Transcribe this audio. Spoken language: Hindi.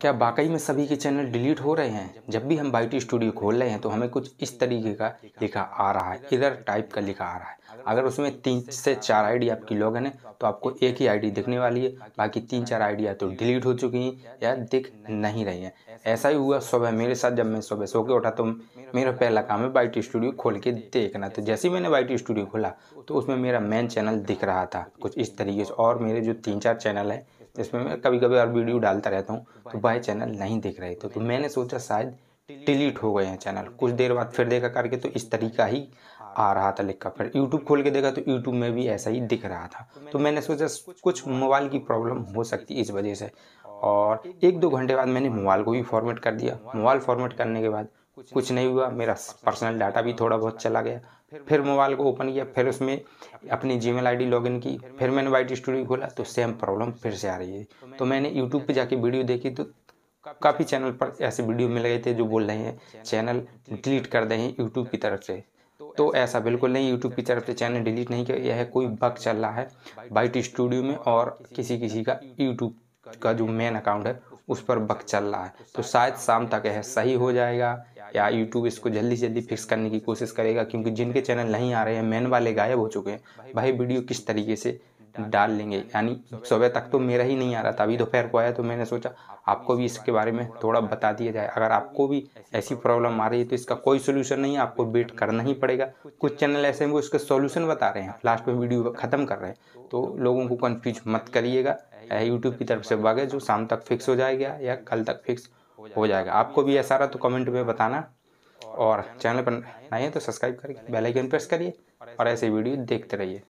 क्या वाकई में सभी के चैनल डिलीट हो रहे हैं जब भी हम बायोटी स्टूडियो खोल रहे हैं तो हमें कुछ इस तरीके का लिखा आ रहा है इधर टाइप का लिखा आ रहा है अगर उसमें तीन से चार आईडी आपकी लॉग है तो आपको एक ही आईडी दिखने वाली है बाकी तीन चार आईडी तो डिलीट हो चुकी हैं या दिख नहीं रही हैं ऐसा ही हुआ सुबह मेरे साथ जब मैं सुबह सो के उठा तो मेरा पहला काम है बाई स्टूडियो खोल के देखना तो जैसे ही मैंने बाई स्टूडियो खोला तो उसमें मेरा मेन चैनल दिख रहा था कुछ इस तरीके से और मेरे जो तीन चार चैनल हैं इसमें मैं कभी कभी और वीडियो डालता रहता हूँ तो भाई चैनल नहीं देख रहे थे तो, तो मैंने सोचा शायद डिलीट हो गए हैं चैनल कुछ देर बाद फिर देखा करके तो इस तरीका ही आ रहा था लिखा फिर यूट्यूब खोल के देखा तो यूट्यूब में भी ऐसा ही दिख रहा था तो मैंने सोचा कुछ मोबाइल की प्रॉब्लम हो सकती इस वजह से और एक दो घंटे बाद मैंने मोबाइल को भी फॉर्मेट कर दिया मोबाइल फॉर्मेट करने के बाद कुछ नहीं हुआ मेरा पर्सनल डाटा भी थोड़ा बहुत चला गया फिर मोबाइल को ओपन किया फिर उसमें अपनी जी मेल आई लॉगिन की फिर मैंने वाइट स्टूडियो खोला तो सेम प्रॉब्लम फिर से आ रही है तो मैंने यूट्यूब पर जाके वीडियो देखी तो काफ़ी चैनल पर ऐसे वीडियो मिल गए थे जो बोल रहे हैं चैनल डिलीट कर दें यूट्यूब की तरफ से तो ऐसा बिल्कुल नहीं यूट्यूब की तरफ से चैनल डिलीट नहीं किया यह कोई बग चल रहा है बाइट स्टूडियो में और किसी किसी का यूट्यूब का जो मेन अकाउंट है उस पर बग चल रहा है तो शायद शाम तक यह सही हो जाएगा या यूट्यूब इसको जल्दी जल्दी फिक्स करने की कोशिश करेगा क्योंकि जिनके चैनल नहीं आ रहे हैं मेन वाले गायब हो चुके हैं भाई वीडियो किस तरीके से डाल लेंगे यानी सुबह तक तो मेरा ही नहीं आ रहा था अभी दोपहर को आया तो मैंने सोचा आपको भी इसके बारे में थोड़ा बता दिया जाए अगर आपको भी ऐसी प्रॉब्लम आ रही है तो इसका कोई सोल्यूशन नहीं है आपको वेट करना ही पड़ेगा कुछ चैनल ऐसे हैं वो इसका सोल्यूशन बता रहे हैं लास्ट में वीडियो ख़त्म कर रहे हैं तो लोगों को कन्फ्यूज मत करिएगा यूट्यूब की तरफ से बग है जो शाम तक फिक्स हो जाएगा या कल तक फिक्स हो जाएगा आपको भी ऐसा रहा तो कमेंट में बताना और चैनल पर नए हैं तो सब्सक्राइब करके बेल आइकन प्रेस करिए और ऐसे वीडियो देखते रहिए